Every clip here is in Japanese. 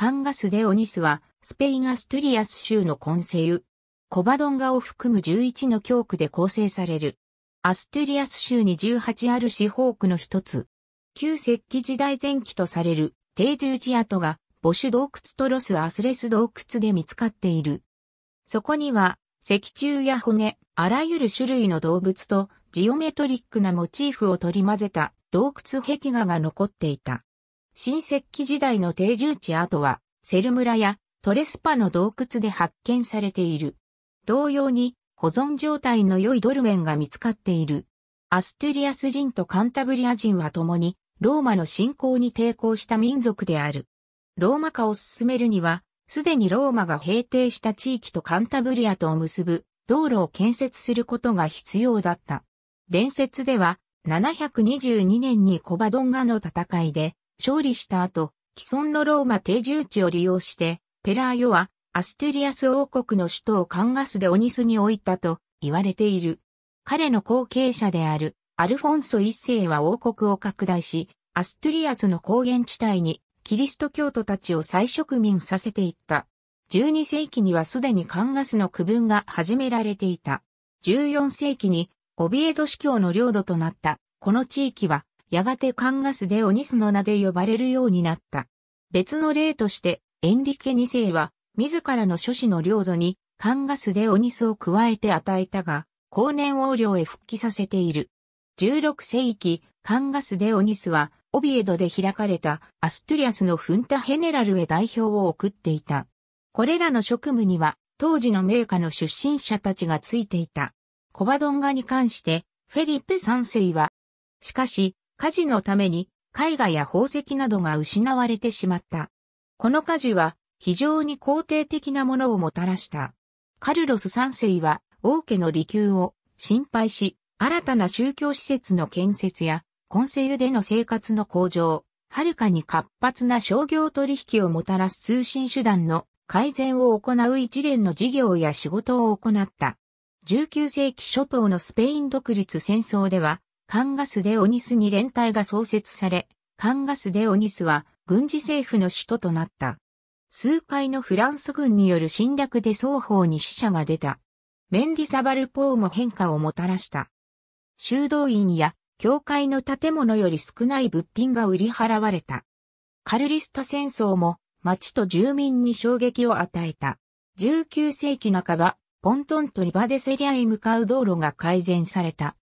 カンガス・デ・オニスは、スペイン・アストゥリアス州のコンセユ。コバドンガを含む11の教区で構成される。アストゥリアス州に18ある司法区の一つ。旧石器時代前期とされる、定住地跡が、母種洞窟とロス・アスレス洞窟で見つかっている。そこには、石柱や骨、あらゆる種類の動物と、ジオメトリックなモチーフを取り混ぜた洞窟壁画が残っていた。新石器時代の定住地跡は、セル村やトレスパの洞窟で発見されている。同様に、保存状態の良いドルメンが見つかっている。アステリアス人とカンタブリア人は共に、ローマの侵攻に抵抗した民族である。ローマ化を進めるには、すでにローマが平定した地域とカンタブリアとを結ぶ道路を建設することが必要だった。伝説では、722年にコバドンガの戦いで、勝利した後、既存のローマ定住地を利用して、ペラーヨはアステリアス王国の首都をカンガスでオニスに置いたと言われている。彼の後継者であるアルフォンソ一世は王国を拡大し、アストゥリアスの高原地帯にキリスト教徒たちを再植民させていった。12世紀にはすでにカンガスの区分が始められていた。14世紀にオビエド司教の領土となった。この地域はやがてカンガスでオニスの名で呼ばれるようになった。別の例として、エンリケ2世は、自らの諸子の領土に、カンガスでオニスを加えて与えたが、後年王領へ復帰させている。16世紀、カンガス・デ・オニスは、オビエドで開かれたアストゥリアスのフンタ・ヘネラルへ代表を送っていた。これらの職務には、当時の名家の出身者たちがついていた。コバドンガに関して、フェリペ3世は、しかし、火事のために絵画や宝石などが失われてしまった。この火事は非常に肯定的なものをもたらした。カルロス三世は王家の利休を心配し、新たな宗教施設の建設や、コンセユでの生活の向上、はるかに活発な商業取引をもたらす通信手段の改善を行う一連の事業や仕事を行った。19世紀初頭のスペイン独立戦争では、カンガス・デオニスに連隊が創設され、カンガス・デオニスは軍事政府の首都となった。数回のフランス軍による侵略で双方に死者が出た。メンディサバルポーも変化をもたらした。修道院や教会の建物より少ない物品が売り払われた。カルリスタ戦争も町と住民に衝撃を与えた。19世紀半ば、ポントンとリバデセリアへ向かう道路が改善された。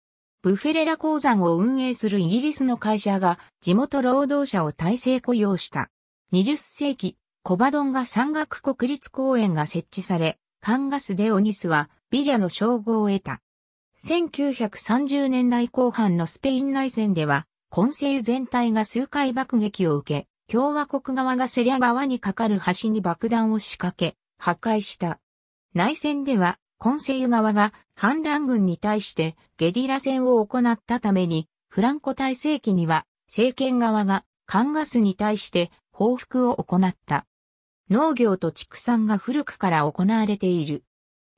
ブフェレラ鉱山を運営するイギリスの会社が地元労働者を体制雇用した。20世紀、コバドンガ山岳国立公園が設置され、カンガス・デ・オニスはビリャの称号を得た。1930年代後半のスペイン内戦では、混成全体が数回爆撃を受け、共和国側がセリア側に架かる橋に爆弾を仕掛け、破壊した。内戦ではコンセユ側が反乱軍に対してゲリラ戦を行ったために、フランコ体制期には政権側がカンガスに対して報復を行った。農業と畜産が古くから行われている。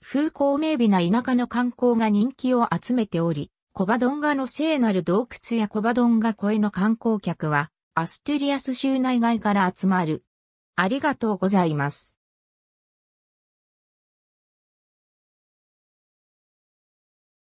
風光明媚な田舎の観光が人気を集めており、コバドンガの聖なる洞窟やコバドンガ越えの観光客は、アステリアス州内外から集まる。ありがとうございます。